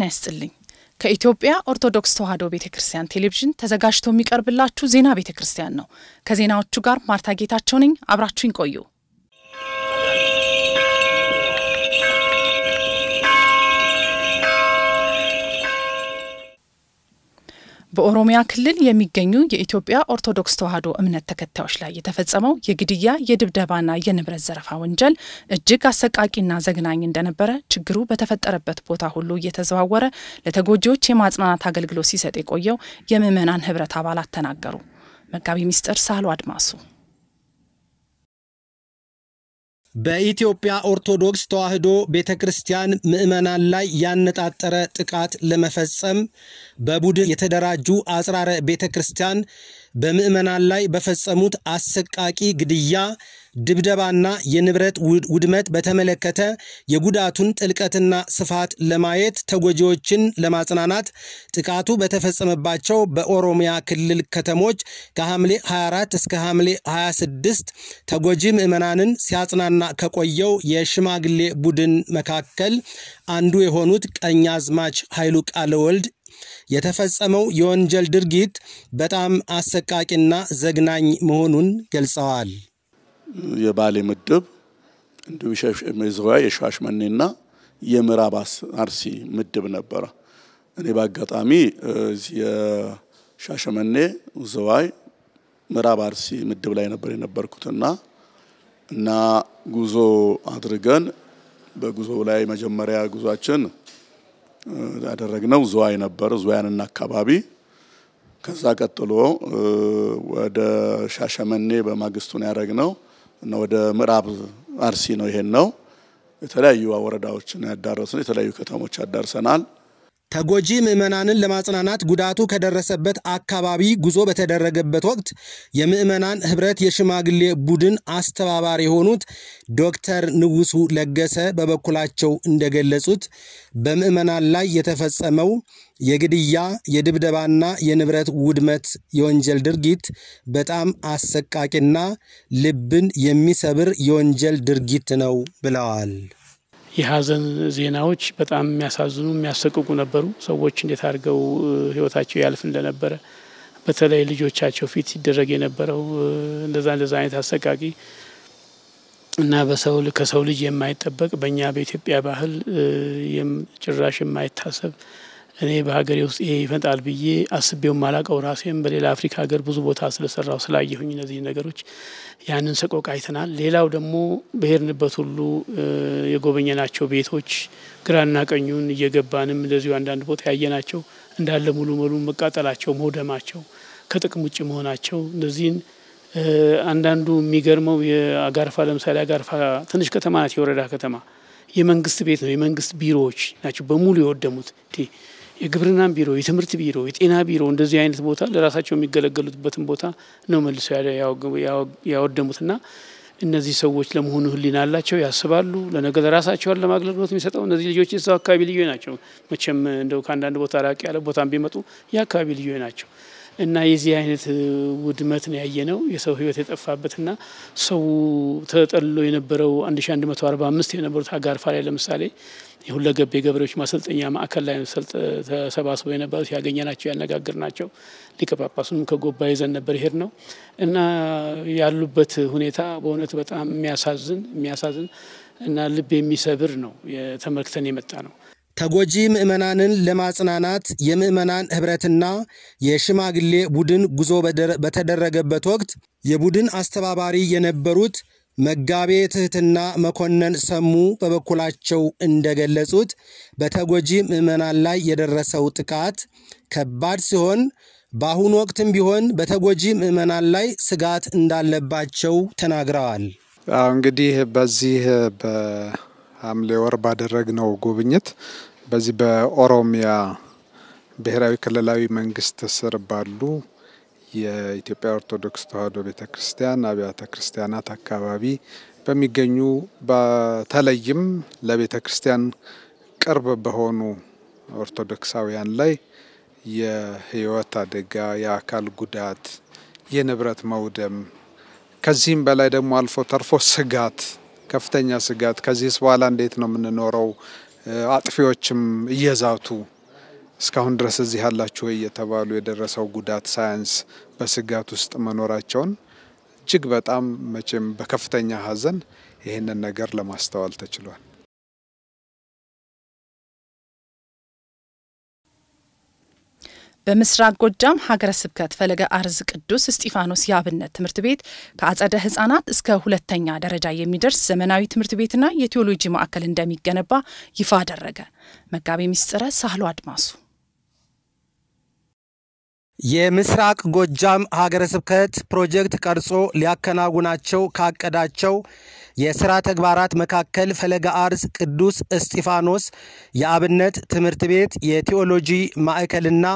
ጤና ይስጥልኝ። ከኢትዮጵያ ኦርቶዶክስ ተዋሕዶ ቤተ ክርስቲያን ቴሌቪዥን ተዘጋጅቶ የሚቀርብላችሁ ዜና ቤተ ክርስቲያን ነው። ከዜናዎቹ ጋር ማርታ ጌታቸው ነኝ። አብራችሁኝ ቆዩ። በኦሮሚያ ክልል የሚገኙ የኢትዮጵያ ኦርቶዶክስ ተዋሕዶ እምነት ተከታዮች ላይ የተፈጸመው የግድያ የድብደባና የንብረት ዘረፋ ወንጀል እጅግ አሰቃቂና ዘግናኝ እንደነበረ ችግሩ በተፈጠረበት ቦታ ሁሉ እየተዘዋወረ ለተጎጂዎች የማጽናናት አገልግሎት ሲሰጥ የቆየው የምዕመናን ህብረት አባላት ተናገሩ። መጋቢ ሚስጥር ሳህሉ አድማሱ በኢትዮጵያ ኦርቶዶክስ ተዋሕዶ ቤተ ክርስቲያን ምዕመናን ላይ ያነጣጠረ ጥቃት ለመፈጸም በቡድን የተደራጁ አጽራረ ቤተ ክርስቲያን በምዕመናን ላይ በፈጸሙት አሰቃቂ ግድያ ድብደባና የንብረት ውድመት በተመለከተ የጉዳቱን ጥልቀትና ስፋት ለማየት ተጎጂዎችን ለማጽናናት ጥቃቱ በተፈጸመባቸው በኦሮሚያ ክልል ከተሞች ከሐምሌ 24 እስከ ሐምሌ 26 ተጎጂ ምዕመናንን ሲያጽናና ከቆየው የሽማግሌ ቡድን መካከል አንዱ የሆኑት ቀኛዝማች ኃይሉ ቃለወልድ የተፈጸመው የወንጀል ድርጊት በጣም አሰቃቂና ዘግናኝ መሆኑን ገልጸዋል። የባሌ ምድብ እንዲሁም መዘዋ የሻሸመኔና የምዕራብ አርሲ ምድብ ነበረ። እኔ በአጋጣሚ የሻሸመኔ ዝዋይ ምዕራብ አርሲ ምድብ ላይ ነበር የነበርኩትና እና ጉዞ አድርገን በጉዞ ላይ መጀመሪያ ጉዟችን ያደረግነው ዝዋይ ነበር፣ ዝዋያንና አካባቢ። ከዛ ቀጥሎ ወደ ሻሸመኔ በማግስቱን ያደረግነው እና ወደ ምዕራብ አርሲ ነው። ይሄን ነው የተለያዩ ወረዳዎችን ያዳረሱ የተለያዩ ከተሞች ያዳርሰናል። ተጎጂ ምዕመናንን ለማጽናናት ጉዳቱ ከደረሰበት አካባቢ ጉዞ በተደረገበት ወቅት የምዕመናን ህብረት የሽማግሌ ቡድን አስተባባሪ የሆኑት ዶክተር ንጉሱ ለገሰ በበኩላቸው እንደገለጹት በምዕመናን ላይ የተፈጸመው የግድያ የድብደባና የንብረት ውድመት የወንጀል ድርጊት በጣም አሰቃቂና ልብን የሚሰብር የወንጀል ድርጊት ነው ብለዋል። የሀዘን ዜናዎች በጣም የሚያሳዝኑ የሚያሰቅቁ ነበሩ። ሰዎች እንዴት አድርገው ህይወታቸው ያልፍ እንደነበረ በተለይ ልጆቻቸው ፊት ሲደረግ የነበረው እንደዛ እንደዛ አይነት አሰቃቂ እና በሰው ከሰው ልጅ የማይጠበቅ በእኛ በኢትዮጵያ ባህል ጭራሽ የማይታሰብ እኔ በሀገሬ ውስጥ ይሄ ይመጣል ብዬ አስቤውም አላቀው ራሴም በሌላ አፍሪካ ሀገር ብዙ ቦታ ስለሰራው ስላየሁኝ እነዚህ ነገሮች ያንን ሰቆቃ አይተናል። ሌላው ደግሞ በሄድንበት ሁሉ የጎበኘናቸው ቤቶች ግራና ቀኙን እየገባንም እንደዚሁ አንዳንድ ቦታ ያየናቸው እንዳለ ሙሉ ሙሉ መቃጠላቸው፣ መውደማቸው፣ ከጥቅም ውጭ መሆናቸው እነዚህን አንዳንዱ የሚገርመው የአጋርፋ ለምሳሌ አጋርፋ ትንሽ ከተማ ናት፣ የወረዳ ከተማ የመንግስት ቤት ነው የመንግስት ቢሮዎች ናቸው በሙሉ የወደሙት። የግብርናን ቢሮ፣ የትምህርት ቢሮ፣ የጤና ቢሮ እንደዚህ አይነት ቦታ ለራሳቸው የሚገለገሉበትን ቦታ ነው መልሰው ያወደሙትና እነዚህ ሰዎች ለመሆኑ ህሊና አላቸው፣ ያስባሉ፣ ለነገ ለራሳቸውን ለማገልግሎት የሚሰጠው እነዚህ ልጆች የዛው አካባቢ ልዩ ናቸው። መቼም እንደው ከአንዳንድ ቦታ ራቅ ያለ ቦታ ቢመጡ የአካባቢ ልዩ ናቸው። እና የዚህ አይነት ውድመት ነው ያየ ነው የሰው ህይወት የጠፋበትና ሰው ተጠልሎ የነበረው 1145 የነበሩት አጋርፋ ላይ ለምሳሌ የሁለገብ የገበሬዎች ማሰልጠኛ ማዕከል ላይ ተሰባስበው የነበሩት ያገኘናቸው ያነጋገርናቸው ሊቀ ጳጳሱንም ከጎባ ይዘን ነበር ይሄድ ነው እና ያሉበት ሁኔታ በእውነት በጣም የሚያሳዝን የሚያሳዝን እና ልብ የሚሰብር ነው ተመልክተን የመጣ ነው። ተጎጂ ምዕመናንን ለማጽናናት የምዕመናን ኅብረትና የሽማግሌ ቡድን ጉዞ በተደረገበት ወቅት የቡድን አስተባባሪ የነበሩት መጋቤ ትሕትና መኮንን ሰሙ በበኩላቸው እንደገለጹት በተጎጂ ምዕመናን ላይ የደረሰው ጥቃት ከባድ ሲሆን በአሁኑ ወቅትም ቢሆን በተጎጂ ምዕመናን ላይ ስጋት እንዳለባቸው ተናግረዋል። እንግዲህ በዚህ ሐምሌ ወር ባደረግነው ጉብኝት በዚህ በኦሮሚያ ብሔራዊ ክልላዊ መንግስት ስር ባሉ የኢትዮጵያ ኦርቶዶክስ ተዋሕዶ ቤተ ክርስቲያን አብያተ ክርስቲያናት አካባቢ በሚገኙ በተለይም ለቤተ ክርስቲያን ቅርብ በሆኑ ኦርቶዶክሳውያን ላይ የህይወት አደጋ፣ የአካል ጉዳት፣ የንብረት መውደም ከዚህም በላይ ደግሞ አልፎ ተርፎ ስጋት ከፍተኛ ስጋት ከዚህስ በኋላ እንዴት ነው የምንኖረው? አጥፊዎችም እየዛቱ እስካሁን ድረስ እዚህ ያላችሁ ወይ እየተባሉ የደረሰው ጉዳት ሳያንስ በስጋት ውስጥ መኖራቸውን እጅግ በጣም መቼም በከፍተኛ ሀዘን ይህንን ነገር ለማስተዋል ተችሏል። በምስራቅ ጎጃም ሀገረ ስብከት ፈለገ አርዝ ቅዱስ እስጢፋኖስ የአብነት ትምህርት ቤት ከአጸደ ህጻናት እስከ ሁለተኛ ደረጃ የሚደርስ ዘመናዊ ትምህርት ቤትና የቴዎሎጂ ማዕከል እንደሚገነባ ይፋ አደረገ። መጋቢ ሚስጥረ ሳህሉ አድማሱ የምስራቅ ጎጃም ሀገረ ስብከት ፕሮጀክት ቀርጾ ሊያከናውናቸው ካቀዳቸው የሥራ ተግባራት መካከል ፈለገ አርስ ቅዱስ እስጢፋኖስ የአብነት ትምህርት ቤት የቴዎሎጂ ማዕከልና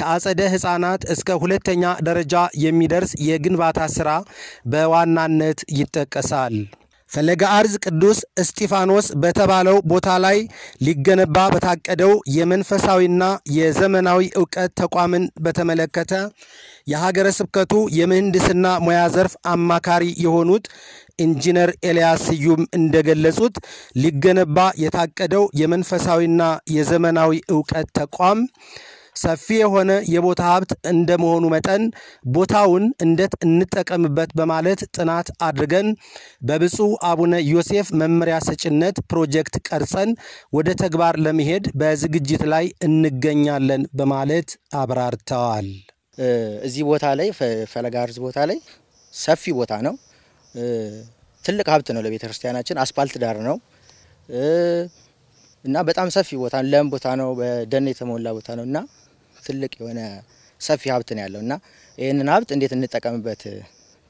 ከአጸደ ሕፃናት እስከ ሁለተኛ ደረጃ የሚደርስ የግንባታ ሥራ በዋናነት ይጠቀሳል። ፈለገ አርዝ ቅዱስ እስጢፋኖስ በተባለው ቦታ ላይ ሊገነባ በታቀደው የመንፈሳዊና የዘመናዊ እውቀት ተቋምን በተመለከተ የሀገረ ስብከቱ የምህንድስና ሙያ ዘርፍ አማካሪ የሆኑት ኢንጂነር ኤልያስ ስዩም እንደገለጹት ሊገነባ የታቀደው የመንፈሳዊና የዘመናዊ እውቀት ተቋም ሰፊ የሆነ የቦታ ሀብት እንደመሆኑ መጠን ቦታውን እንዴት እንጠቀምበት በማለት ጥናት አድርገን በብፁዕ አቡነ ዮሴፍ መመሪያ ሰጭነት ፕሮጀክት ቀርጸን ወደ ተግባር ለመሄድ በዝግጅት ላይ እንገኛለን በማለት አብራርተዋል። እዚህ ቦታ ላይ ፈለጋርዝ ቦታ ላይ ሰፊ ቦታ ነው። ትልቅ ሀብት ነው ለቤተ ክርስቲያናችን። አስፓልት ዳር ነው እና በጣም ሰፊ ቦታ ለም ቦታ ነው። በደን የተሞላ ቦታ ነው እና ትልቅ የሆነ ሰፊ ሀብት ነው ያለው እና ይህንን ሀብት እንዴት እንጠቀምበት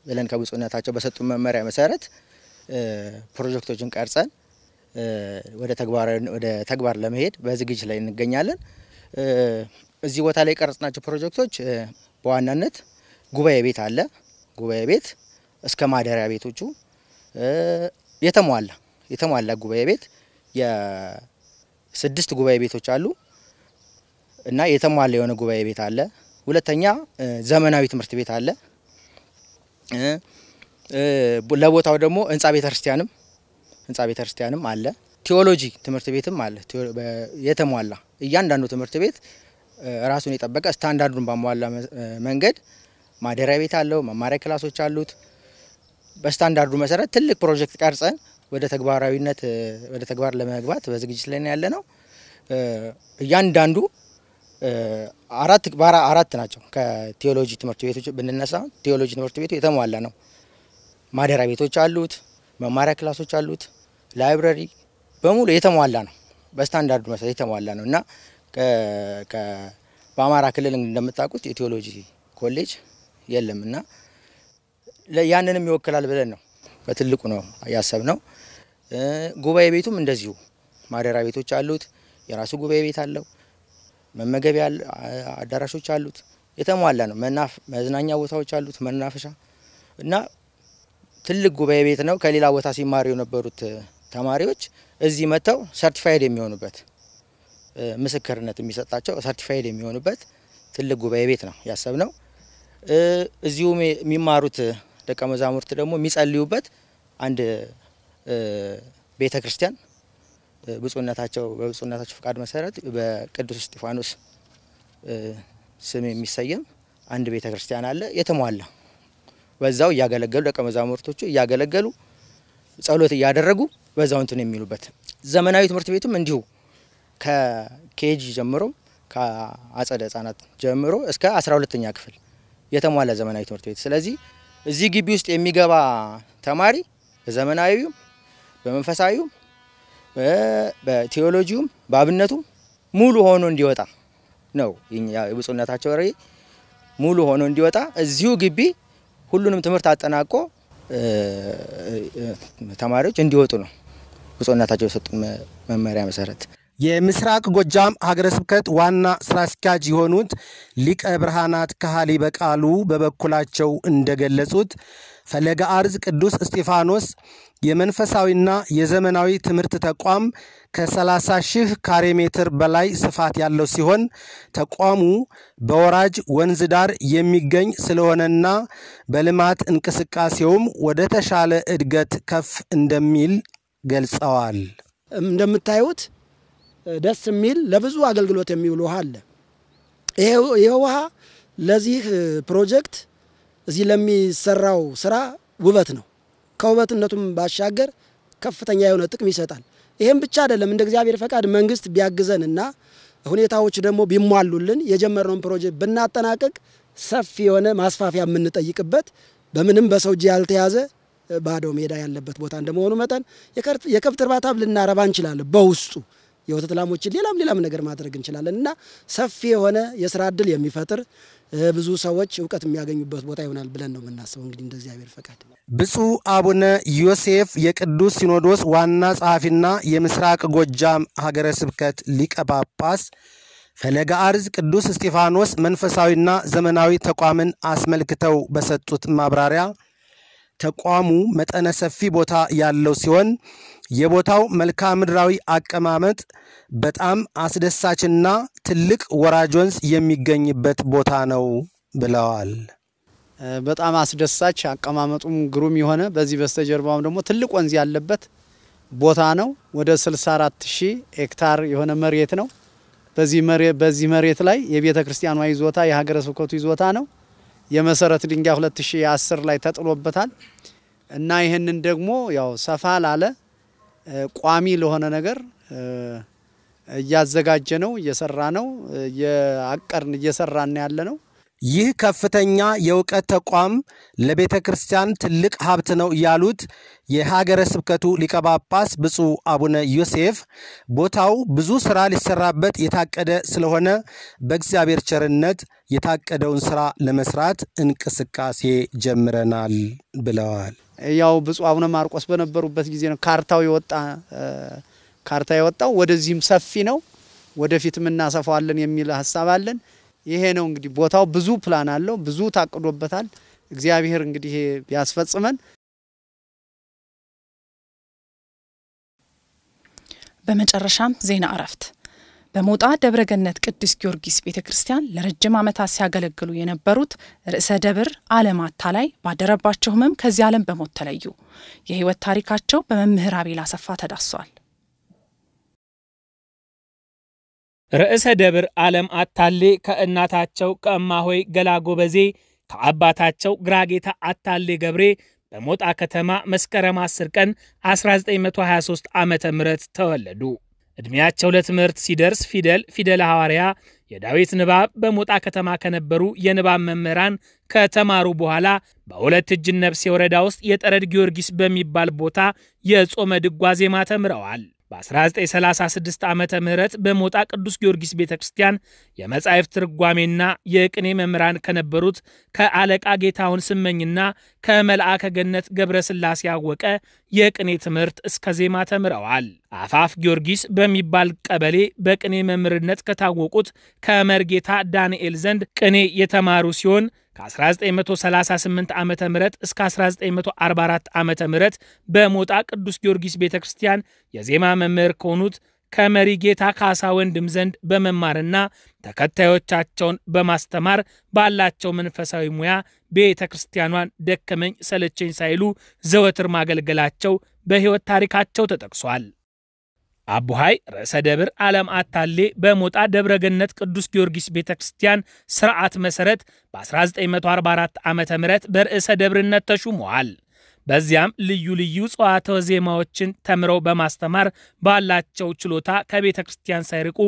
ብለን ከብፁዕነታቸው በሰጡ መመሪያ መሰረት ፕሮጀክቶችን ቀርጸን ወደ ተግባር ለመሄድ በዝግጅት ላይ እንገኛለን። እዚህ ቦታ ላይ የቀረጽናቸው ፕሮጀክቶች በዋናነት ጉባኤ ቤት አለ። ጉባኤ ቤት እስከ ማደሪያ ቤቶቹ የተሟላ የተሟላ ጉባኤ ቤት የስድስት ጉባኤ ቤቶች አሉ። እና የተሟላ የሆነ ጉባኤ ቤት አለ። ሁለተኛ ዘመናዊ ትምህርት ቤት አለ። ለቦታው ደግሞ ህንጻ ቤተክርስቲያንም ህንጻ ቤተክርስቲያንም አለ። ቴዎሎጂ ትምህርት ቤትም አለ። የተሟላ እያንዳንዱ ትምህርት ቤት ራሱን የጠበቀ ስታንዳርዱን ባሟላ መንገድ ማደሪያ ቤት አለው፣ መማሪያ ክላሶች አሉት። በስታንዳርዱ መሰረት ትልቅ ፕሮጀክት ቀርጸን ወደ ተግባራዊነት ወደ ተግባር ለመግባት በዝግጅት ላይ ያለ ነው። እያንዳንዱ አራት ባራ አራት ናቸው። ከቴዎሎጂ ትምህርት ቤቶች ብንነሳ ቴዎሎጂ ትምህርት ቤቱ የተሟላ ነው። ማደሪያ ቤቶች አሉት፣ መማሪያ ክላሶች አሉት፣ ላይብረሪ በሙሉ የተሟላ ነው። በስታንዳርዱ መሰረት የተሟላ ነው እና በአማራ ክልል እንደምታውቁት የቴዎሎጂ ኮሌጅ የለም እና ያንንም ይወክላል ብለን ነው በትልቁ ነው ያሰብ ነው። ጉባኤ ቤቱም እንደዚሁ ማደሪያ ቤቶች አሉት፣ የራሱ ጉባኤ ቤት አለው። መመገቢያ አዳራሾች አሉት፣ የተሟላ ነው። መዝናኛ ቦታዎች አሉት፣ መናፈሻ እና ትልቅ ጉባኤ ቤት ነው። ከሌላ ቦታ ሲማሩ የነበሩት ተማሪዎች እዚህ መጥተው ሰርቲፋይድ የሚሆኑበት ምስክርነት የሚሰጣቸው ሰርቲፋይድ የሚሆኑበት ትልቅ ጉባኤ ቤት ነው ያሰብ ነው። እዚሁ የሚማሩት ደቀ መዛሙርት ደግሞ የሚጸልዩበት አንድ ቤተ ክርስቲያን ብፁነታቸው በብፁነታቸው ፍቃድ መሰረት በቅዱስ እስጢፋኖስ ስም የሚሰየም አንድ ቤተ ክርስቲያን አለ። የተሟላ በዛው እያገለገሉ ደቀ መዛሙርቶቹ እያገለገሉ ጸሎት እያደረጉ በዛው እንትን የሚሉበት ዘመናዊ ትምህርት ቤትም እንዲሁ ከኬጅ ጀምሮ ከአጸደ ህጻናት ጀምሮ እስከ 12ኛ ክፍል የተሟላ ዘመናዊ ትምህርት ቤት። ስለዚህ እዚህ ግቢ ውስጥ የሚገባ ተማሪ በዘመናዊውም በመንፈሳዊውም በቴዎሎጂውም በአብነቱም ሙሉ ሆኖ እንዲወጣ ነው የብፁዕነታቸው ርዕይ ሙሉ ሆኖ እንዲወጣ እዚሁ ግቢ ሁሉንም ትምህርት አጠናቆ ተማሪዎች እንዲወጡ ነው ብፁዕነታቸው የሰጡን መመሪያ መሰረት። የምስራቅ ጎጃም ሀገረ ስብከት ዋና ስራ አስኪያጅ የሆኑት ሊቀ ብርሃናት ካህሊ በቃሉ በበኩላቸው እንደገለጹት ፈለገ አርዝ ቅዱስ እስጢፋኖስ የመንፈሳዊና የዘመናዊ ትምህርት ተቋም ከ30 ሺህ ካሬ ሜትር በላይ ስፋት ያለው ሲሆን ተቋሙ በወራጅ ወንዝ ዳር የሚገኝ ስለሆነና በልማት እንቅስቃሴውም ወደ ተሻለ እድገት ከፍ እንደሚል ገልጸዋል። እንደምታዩት ደስ የሚል ለብዙ አገልግሎት የሚውል ውሃ አለ። ይህ ውሃ ለዚህ ፕሮጀክት እዚህ ለሚሰራው ስራ ውበት ነው። ከውበትነቱም ባሻገር ከፍተኛ የሆነ ጥቅም ይሰጣል። ይህም ብቻ አይደለም። እንደ እግዚአብሔር ፈቃድ መንግስት ቢያግዘንና ሁኔታዎች ደግሞ ቢሟሉልን የጀመርነውን ፕሮጀክት ብናጠናቀቅ ሰፊ የሆነ ማስፋፊያ የምንጠይቅበት በምንም በሰው እጅ ያልተያዘ ባዶ ሜዳ ያለበት ቦታ እንደመሆኑ መጠን የከብት እርባታ ልናረባ እንችላለን። በውስጡ የወተት ላሞችን ሌላም ሌላም ነገር ማድረግ እንችላለን እና ሰፊ የሆነ የስራ እድል የሚፈጥር ብዙ ሰዎች እውቀት የሚያገኙበት ቦታ ይሆናል ብለን ነው የምናስበው። እንግዲህ እንደ እግዚአብሔር ፈቃድ ብፁዕ አቡነ ዮሴፍ የቅዱስ ሲኖዶስ ዋና ጸሐፊና የምስራቅ ጎጃም ሀገረ ስብከት ሊቀ ጳጳስ ፈለገ አርዝ ቅዱስ እስጢፋኖስ መንፈሳዊና ዘመናዊ ተቋምን አስመልክተው በሰጡት ማብራሪያ ተቋሙ መጠነ ሰፊ ቦታ ያለው ሲሆን የቦታው መልክዓ ምድራዊ አቀማመጥ በጣም አስደሳችና ትልቅ ወራጅ ወንዝ የሚገኝበት ቦታ ነው ብለዋል። በጣም አስደሳች አቀማመጡም ግሩም የሆነ በዚህ በስተጀርባውም ደግሞ ትልቅ ወንዝ ያለበት ቦታ ነው። ወደ 64 ሺህ ሄክታር የሆነ መሬት ነው። በዚህ መሬት ላይ የቤተ ክርስቲያኗ ይዞታ የሀገረ ስብከቱ ይዞታ ነው። የመሰረት ድንጋይ 2010 ላይ ተጥሎበታል እና ይህንን ደግሞ ያው ሰፋ ላለ ቋሚ ለሆነ ነገር እያዘጋጀ ነው፣ እየሰራ ነው፣ የአቀርን እየሰራን ያለ ነው። ይህ ከፍተኛ የእውቀት ተቋም ለቤተ ክርስቲያን ትልቅ ሀብት ነው ያሉት የሀገረ ስብከቱ ሊቀ ጳጳስ ብፁዕ አቡነ ዮሴፍ ቦታው ብዙ ስራ ሊሰራበት የታቀደ ስለሆነ በእግዚአብሔር ቸርነት የታቀደውን ስራ ለመስራት እንቅስቃሴ ጀምረናል ብለዋል። ያው ብፁዕ አቡነ ማርቆስ በነበሩበት ጊዜ ነው ካርታው የወጣ ካርታ የወጣው። ወደዚህም ሰፊ ነው፣ ወደፊትም እናሰፋዋለን የሚል ሀሳብ አለን። ይሄ ነው እንግዲህ ቦታው ብዙ ፕላን አለው፣ ብዙ ታቅዶበታል። እግዚአብሔር እንግዲህ ቢያስፈጽመን በመጨረሻም ዜና እረፍት በሞጣ ደብረገነት ቅዱስ ጊዮርጊስ ቤተ ክርስቲያን ለረጅም ዓመታት ሲያገለግሉ የነበሩት ርዕሰ ደብር አታ ላይ ባደረባቸው ህመም ከዚህ ዓለም በሞት ተለዩ። የህይወት ታሪካቸው በመምህር አቤል አሰፋ ተዳሷል። ርዕሰ ደብር ዓለም አታሌ ከእናታቸው ከእማሆይ ገላ ጎበዜ ከአባታቸው ግራጌታ አታሌ ገብሬ በሞጣ ከተማ መስከረም 10 ቀን 1923 ዓ ም ተወለዱ። ዕድሜያቸው ለትምህርት ሲደርስ ፊደል ፊደለ ሐዋርያ፣ የዳዊት ንባብ በሞጣ ከተማ ከነበሩ የንባብ መምህራን ከተማሩ በኋላ በሁለት እጅን ነፍሴ ወረዳ ውስጥ የጠረድ ጊዮርጊስ በሚባል ቦታ የጾመ ድጓ ዜማ ተምረዋል። በ1936 ዓ ም በሞጣ ቅዱስ ጊዮርጊስ ቤተ ክርስቲያን የመጻሕፍት ትርጓሜና የቅኔ መምህራን ከነበሩት ከአለቃ ጌታውን ስመኝና ከመልአከ ገነት ገብረ ስላሴ ያወቀ የቅኔ ትምህርት እስከ ዜማ ተምረዋል። አፋፍ ጊዮርጊስ በሚባል ቀበሌ በቅኔ መምህርነት ከታወቁት ከመርጌታ ዳንኤል ዘንድ ቅኔ የተማሩ ሲሆን ከ1938 ዓ ም እስከ 1944 ዓ ም በሞጣ ቅዱስ ጊዮርጊስ ቤተ ክርስቲያን የዜማ መምህር ከሆኑት ከመሪ ጌታ ካሳ ወንድም ዘንድ በመማርና ተከታዮቻቸውን በማስተማር ባላቸው መንፈሳዊ ሙያ ቤተ ክርስቲያኗን ደከመኝ ሰለቸኝ ሳይሉ ዘወትር ማገልገላቸው በሕይወት ታሪካቸው ተጠቅሷል። አቡሃይ ርዕሰ ደብር ዓለም አታሌ በሞጣ ደብረገነት ቅዱስ ጊዮርጊስ ቤተ ክርስቲያን ስርዓት መሠረት በ1944 ዓ ም በርዕሰ ደብርነት ተሹመዋል። በዚያም ልዩ ልዩ ጸዋተ ዜማዎችን ተምረው በማስተማር ባላቸው ችሎታ ከቤተ ክርስቲያን ሳይርቁ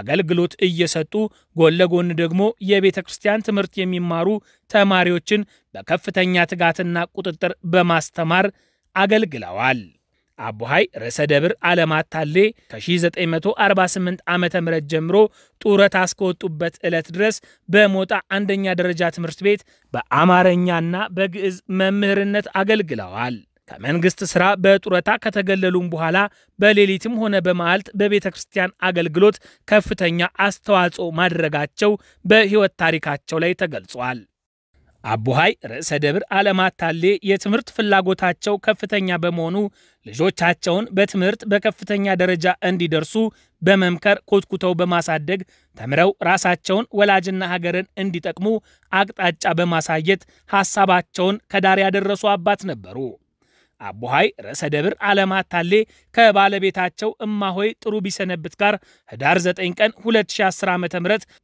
አገልግሎት እየሰጡ ጎን ለጎን ደግሞ የቤተ ክርስቲያን ትምህርት የሚማሩ ተማሪዎችን በከፍተኛ ትጋትና ቁጥጥር በማስተማር አገልግለዋል። አቦሃይ ርዕሰ ደብር አለማታሌ ከ1948 ዓ ም ጀምሮ ጡረታ እስከወጡበት ዕለት ድረስ በሞጣ አንደኛ ደረጃ ትምህርት ቤት በአማርኛና በግዕዝ መምህርነት አገልግለዋል። ከመንግስት ሥራ በጡረታ ከተገለሉም በኋላ በሌሊትም ሆነ በመዓልት በቤተ ክርስቲያን አገልግሎት ከፍተኛ አስተዋጽኦ ማድረጋቸው በሕይወት ታሪካቸው ላይ ተገልጿል። አቡሃይ ርዕሰ ደብር አለማታሌ የትምህርት ፍላጎታቸው ከፍተኛ በመሆኑ ልጆቻቸውን በትምህርት በከፍተኛ ደረጃ እንዲደርሱ በመምከር ኮትኩተው በማሳደግ ተምረው ራሳቸውን ወላጅና ሀገርን እንዲጠቅሙ አቅጣጫ በማሳየት ሐሳባቸውን ከዳር ያደረሱ አባት ነበሩ። አቦሃይ ርዕሰ ደብር አለማታሌ ከባለቤታቸው እማሆይ ጥሩ ቢሰነብት ጋር ህዳር 9 ቀን 2010 ዓ ም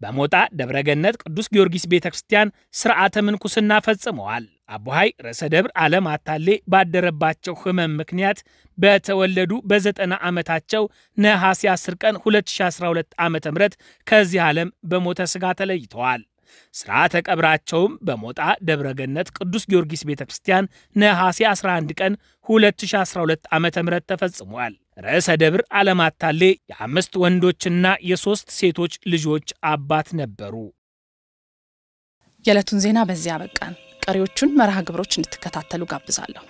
በሞጣ ደብረገነት ቅዱስ ጊዮርጊስ ቤተ ክርስቲያን ስርዓተ ምንኩስና ፈጽመዋል። አቦሃይ ርዕሰ ደብር ዓለም አታሌ ባደረባቸው ህመም ምክንያት በተወለዱ በዘጠና ዓመታቸው ነሐሴ 10 ቀን 2012 ዓ ም ከዚህ ዓለም በሞተ ስጋ ተለይተዋል። ስርዓተ ቀብራቸውም በሞጣ ደብረገነት ቅዱስ ጊዮርጊስ ቤተ ክርስቲያን ነሐሴ 11 ቀን 2012 ዓ ም ተፈጽሟል። ርዕሰ ደብር አለማታሌ የአምስት ወንዶችና የሦስት ሴቶች ልጆች አባት ነበሩ። የዕለቱን ዜና በዚያ በቃን። ቀሪዎቹን መርሃ ግብሮች እንድትከታተሉ ጋብዛለሁ።